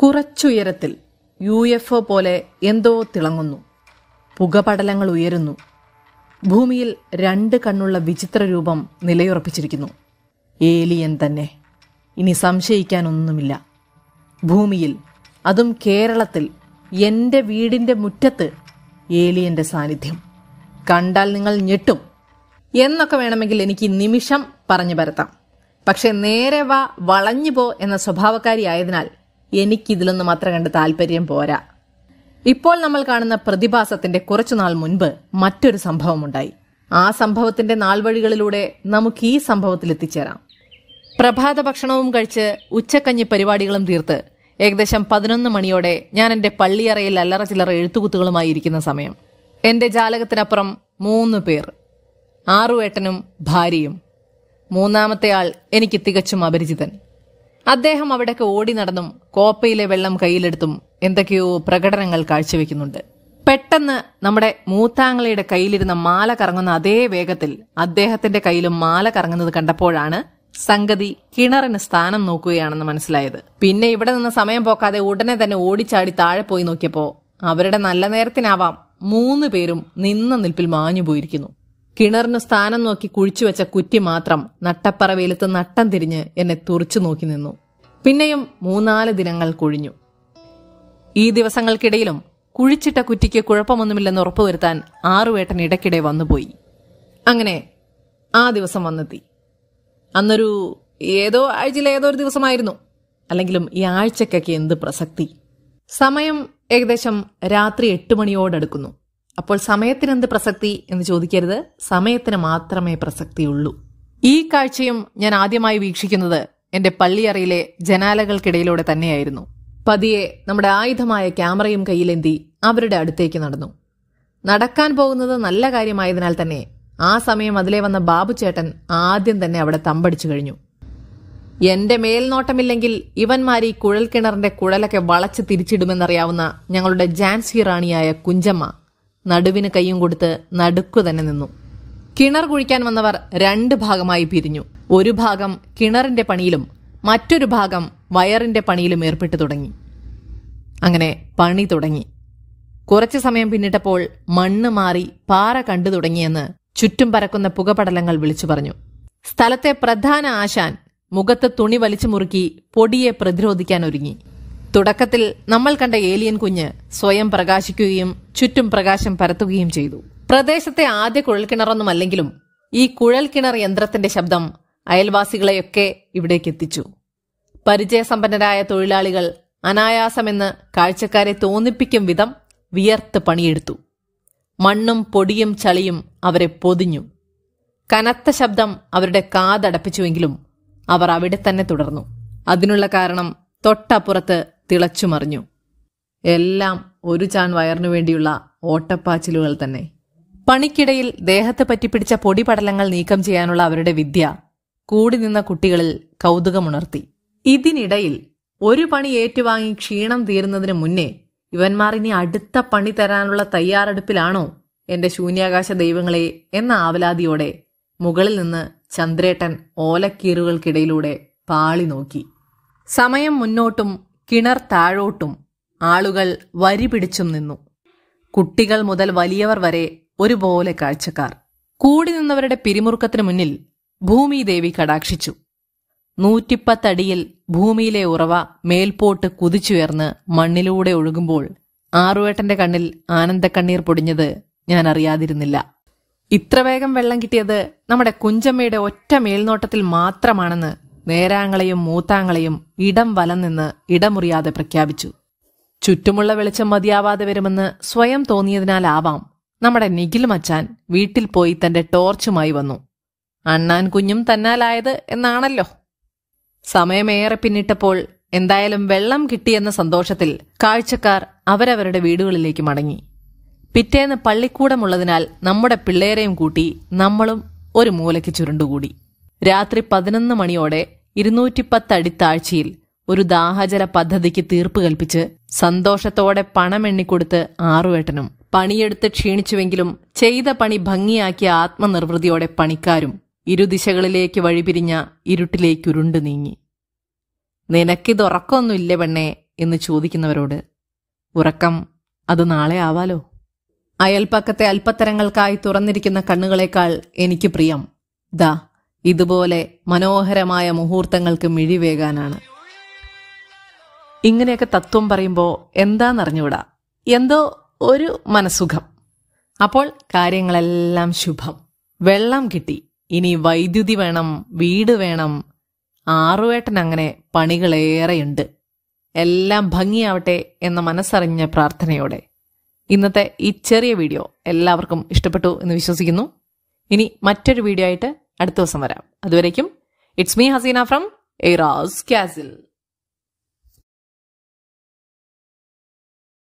കുറച്ചുയരത്തിൽ U F O പോലെ എന്തോ തിളങ്ങുന്നു പുകപടലങ്ങൾ ഉയരുന്നു ഭൂമിയിൽ രണ്ട് കണ്ണുള്ള വിചിത്ര രൂപം നിലയുറപ്പിച്ചിരിക്കുന്നു ഏലിയൻ തന്നെ ഇനി സംശയിക്കാനൊന്നുമില്ല ഭൂമിയിൽ അതും കേരളത്തിൽ എൻ്റെ വീടിൻ്റെ മുറ്റത്ത് ഏലിയൻ്റെ സാന്നിധ്യം കണ്ടാൽ നിങ്ങൾ ഞെട്ടും എന്നൊക്കെ വേണമെങ്കിൽ എനിക്ക് നിമിഷം പറഞ്ഞു പരത്താം പക്ഷെ നേരെ വാ വളഞ്ഞു പോ എന്ന സ്വഭാവക്കാരിയായതിനാൽ എനിക്കിതിലൊന്നും അത്ര കണ്ട് താല്പര്യം പോരാ ഇപ്പോൾ നമ്മൾ കാണുന്ന പ്രതിഭാസത്തിന്റെ കുറച്ചുനാൾ മുൻപ് മറ്റൊരു സംഭവമുണ്ടായി ആ സംഭവത്തിന്റെ നാൾവഴികളിലൂടെ നമുക്ക് ഈ സംഭവത്തിൽ എത്തിച്ചേരാം പ്രഭാത ഭക്ഷണവും കഴിച്ച് ഉച്ചക്കഞ്ഞി പരിപാടികളും തീർത്ത് ഏകദേശം പതിനൊന്ന് മണിയോടെ ഞാൻ എൻ്റെ പള്ളിയറയിൽ അല്ലറ ചില്ലറ എഴുത്തുകുത്തുകളുമായി ഇരിക്കുന്ന സമയം എൻ്റെ ജാലകത്തിനപ്പുറം മൂന്ന് പേർ ആറുവേട്ടനും ഭാര്യയും മൂന്നാമത്തെ ആൾ എനിക്ക് തികച്ചും അപരിചിതൻ അദ്ദേഹം അവിടേക്ക് ഓടി നടന്നും കോപ്പയിലെ വെള്ളം കയ്യിലെടുത്തും എന്തൊക്കെയോ പ്രകടനങ്ങൾ കാഴ്ചവെക്കുന്നുണ്ട് പെട്ടെന്ന് നമ്മുടെ മൂത്താങ്ങളയുടെ കയ്യിലിരുന്ന മാല കറങ്ങുന്ന അതേ വേഗത്തിൽ അദ്ദേഹത്തിന്റെ കയ്യിലും മാല കറങ്ങുന്നത് കണ്ടപ്പോഴാണ് സംഗതി കിണറിന് സ്ഥാനം നോക്കുകയാണെന്ന് മനസ്സിലായത് പിന്നെ ഇവിടെ നിന്ന് സമയം പോക്കാതെ ഉടനെ തന്നെ ഓടിച്ചാടി താഴെ പോയി നോക്കിയപ്പോൾ അവരുടെ നല്ല നേരത്തിനാവാം മൂന്ന് പേരും നിന്ന നിൽപ്പിൽ മാഞ്ഞു പോയിരിക്കുന്നു കിണറിനു സ്ഥാനം നോക്കി വെച്ച കുറ്റി മാത്രം നട്ടപ്പറ നട്ടം തിരിഞ്ഞ് എന്നെ തുറച്ചു നോക്കി നിന്നു പിന്നെയും മൂന്നാല് ദിനങ്ങൾ കുഴിഞ്ഞു ഈ ദിവസങ്ങൾക്കിടയിലും കുഴിച്ചിട്ട കുറ്റിക്ക് കുഴപ്പമൊന്നുമില്ലെന്ന് ഉറപ്പുവരുത്താൻ ആറുവേട്ടൻ ഇടയ്ക്കിടെ വന്നുപോയി അങ്ങനെ ആ ദിവസം വന്നെത്തി അന്നൊരു ഏതോ ആഴ്ചയിലെ ഏതോ ഒരു ദിവസമായിരുന്നു അല്ലെങ്കിലും ഈ ആഴ്ചക്കൊക്കെ എന്ത് പ്രസക്തി സമയം ഏകദേശം രാത്രി എട്ട് മണിയോടടുക്കുന്നു അപ്പോൾ സമയത്തിനെന്ത് പ്രസക്തി എന്ന് ചോദിക്കരുത് സമയത്തിന് മാത്രമേ പ്രസക്തിയുള്ളൂ ഈ കാഴ്ചയും ഞാൻ ആദ്യമായി വീക്ഷിക്കുന്നത് എന്റെ പള്ളിയറയിലെ ജനാലകൾക്കിടയിലൂടെ തന്നെയായിരുന്നു പതിയെ നമ്മുടെ ആയുധമായ ക്യാമറയും കയ്യിലേന്തി അവരുടെ അടുത്തേക്ക് നടന്നു നടക്കാൻ പോകുന്നത് നല്ല കാര്യമായതിനാൽ തന്നെ ആ സമയം അതിലെ വന്ന ബാബു ചേട്ടൻ ആദ്യം തന്നെ അവിടെ തമ്പടിച്ചു കഴിഞ്ഞു എന്റെ മേൽനോട്ടമില്ലെങ്കിൽ ഇവന്മാരി കുഴൽ കിണറിന്റെ കുഴലൊക്കെ വളച്ച് തിരിച്ചിടുമെന്നറിയാവുന്ന ഞങ്ങളുടെ ജാൻസി റാണിയായ കുഞ്ചമ്മ നടുവിന് കൈയും കൊടുത്ത് നടുക്കു തന്നെ നിന്നു കിണർ കുഴിക്കാൻ വന്നവർ രണ്ട് ഭാഗമായി പിരിഞ്ഞു ഒരു ഭാഗം കിണറിന്റെ പണിയിലും മറ്റൊരു ഭാഗം വയറിന്റെ പണിയിലും ഏർപ്പെട്ടു തുടങ്ങി അങ്ങനെ പണി തുടങ്ങി കുറച്ചു സമയം പിന്നിട്ടപ്പോൾ മണ്ണ് മാറി പാറ കണ്ടു തുടങ്ങിയെന്ന് ചുറ്റും പരക്കുന്ന പുകപടലങ്ങൾ വിളിച്ചു പറഞ്ഞു സ്ഥലത്തെ പ്രധാന ആശാൻ മുഖത്ത് തുണി വലിച്ചു മുറുക്കി പൊടിയെ പ്രതിരോധിക്കാൻ ഒരുങ്ങി തുടക്കത്തിൽ നമ്മൾ കണ്ട ഏലിയൻ കുഞ്ഞ് സ്വയം പ്രകാശിക്കുകയും ചുറ്റും പ്രകാശം പരത്തുകയും ചെയ്തു പ്രദേശത്തെ ആദ്യ കുഴൽക്കിണറൊന്നുമല്ലെങ്കിലും ഈ കുഴൽക്കിണർ യന്ത്രത്തിന്റെ ശബ്ദം അയൽവാസികളെയൊക്കെ ഇവിടേക്ക് എത്തിച്ചു പരിചയസമ്പന്നരായ തൊഴിലാളികൾ അനായാസമെന്ന് കാഴ്ചക്കാരെ തോന്നിപ്പിക്കും വിധം വിയർത്ത് പണിയെടുത്തു മണ്ണും പൊടിയും ചളിയും അവരെ പൊതിഞ്ഞു കനത്ത ശബ്ദം അവരുടെ കാതടപ്പിച്ചുവെങ്കിലും അവർ അവിടെ തന്നെ തുടർന്നു അതിനുള്ള കാരണം തൊട്ടപ്പുറത്ത് തിളച്ചുമറിഞ്ഞു എല്ലാം ഒരു ചാൻ വയറിനു വേണ്ടിയുള്ള ഓട്ടപ്പാച്ചിലുകൾ തന്നെ പണിക്കിടയിൽ ദേഹത്ത് പറ്റിപ്പിടിച്ച പൊടിപടലങ്ങൾ നീക്കം ചെയ്യാനുള്ള അവരുടെ വിദ്യ കൂടി നിന്ന കുട്ടികളിൽ കൗതുകമുണർത്തി ഇതിനിടയിൽ ഒരു പണി ഏറ്റുവാങ്ങി ക്ഷീണം തീരുന്നതിന് മുന്നേ ഇവന്മാർ ഇനി അടുത്ത പണി തരാനുള്ള തയ്യാറെടുപ്പിലാണോ എന്റെ ശൂന്യാകാശ ദൈവങ്ങളെ എന്ന ആവലാതിയോടെ മുകളിൽ നിന്ന് ചന്ദ്രേട്ടൻ ഓലക്കീറുകൾക്കിടയിലൂടെ പാളി നോക്കി സമയം മുന്നോട്ടും കിണർ താഴോട്ടും ആളുകൾ വരി പിടിച്ചും നിന്നു കുട്ടികൾ മുതൽ വലിയവർ വരെ ഒരുപോലെ കാഴ്ചക്കാർ കൂടി നിന്നവരുടെ പിരിമുറുക്കത്തിനു മുന്നിൽ ഭൂമിദേവി കടാക്ഷിച്ചു നൂറ്റിപ്പത്തടിയിൽ ഭൂമിയിലെ ഉറവ മേൽപോട്ട് കുതിച്ചുയർന്ന് മണ്ണിലൂടെ ഒഴുകുമ്പോൾ ആറുവേട്ടന്റെ കണ്ണിൽ ആനന്ദക്കണ്ണീർ പൊടിഞ്ഞത് ഞാൻ അറിയാതിരുന്നില്ല ഇത്ര വേഗം വെള്ളം കിട്ടിയത് നമ്മുടെ കുഞ്ചമ്മയുടെ ഒറ്റ മേൽനോട്ടത്തിൽ മാത്രമാണെന്ന് നേരാങ്ങളെയും മൂത്താങ്ങളെയും ഇടം വലം നിന്ന് ഇടമുറിയാതെ പ്രഖ്യാപിച്ചു ചുറ്റുമുള്ള വെളിച്ചം മതിയാവാതെ വരുമെന്ന് സ്വയം തോന്നിയതിനാലാവാം നമ്മുടെ നിഖിൽ മച്ചാൻ വീട്ടിൽ പോയി തന്റെ ടോർച്ചുമായി വന്നു അണ്ണാൻ കുഞ്ഞും തന്നാലായത് എന്നാണല്ലോ സമയമേറെ പിന്നിട്ടപ്പോൾ എന്തായാലും വെള്ളം കിട്ടിയെന്ന സന്തോഷത്തിൽ കാഴ്ചക്കാർ അവരവരുടെ വീടുകളിലേക്ക് മടങ്ങി പിറ്റേന്ന് പള്ളിക്കൂടമുള്ളതിനാൽ നമ്മുടെ പിള്ളേരെയും കൂട്ടി നമ്മളും ഒരു മൂലയ്ക്ക് ചുരുണ്ടുകൂടി രാത്രി പതിനൊന്ന് മണിയോടെ ഇരുന്നൂറ്റിപ്പത്തടി താഴ്ചയിൽ ഒരു ദാഹജല പദ്ധതിക്ക് തീർപ്പ് കൽപ്പിച്ച് സന്തോഷത്തോടെ പണമെണ്ണിക്കൊടുത്ത് ആറുവേട്ടനും പണിയെടുത്ത് ക്ഷീണിച്ചുവെങ്കിലും ചെയ്ത പണി ഭംഗിയാക്കിയ ആത്മനിർവൃതിയോടെ പണിക്കാരും ഇരുദിശകളിലേക്ക് വഴിപിരിഞ്ഞ ഇരുട്ടിലേക്കുരുണ്ടു നീങ്ങി നിനക്കിതുറക്കൊന്നുമില്ല പെണ്ണേ എന്ന് ചോദിക്കുന്നവരോട് ഉറക്കം അത് നാളെ ആവാലോ അയൽപ്പക്കത്തെ അല്പത്തരങ്ങൾക്കായി തുറന്നിരിക്കുന്ന കണ്ണുകളേക്കാൾ എനിക്ക് പ്രിയം ദാ ഇതുപോലെ മനോഹരമായ മുഹൂർത്തങ്ങൾക്ക് മിഴിവേകാനാണ് ഇങ്ങനെയൊക്കെ തത്വം പറയുമ്പോൾ എന്താണെന്നറിഞ്ഞുകൂടാ എന്തോ ഒരു മനസുഖം അപ്പോൾ കാര്യങ്ങളെല്ലാം ശുഭം വെള്ളം കിട്ടി ഇനി വൈദ്യുതി വേണം വീട് വേണം ആറുവേട്ടൻ അങ്ങനെ പണികളേറെയുണ്ട് എല്ലാം ഭംഗിയാവട്ടെ എന്ന മനസ്സറിഞ്ഞ പ്രാർത്ഥനയോടെ ഇന്നത്തെ ഈ ചെറിയ വീഡിയോ എല്ലാവർക്കും ഇഷ്ടപ്പെട്ടു എന്ന് വിശ്വസിക്കുന്നു ഇനി മറ്റൊരു വീഡിയോ ആയിട്ട് അടുത്ത ദിവസം വരാം അതുവരേക്കും it's me Haseena from Eras castle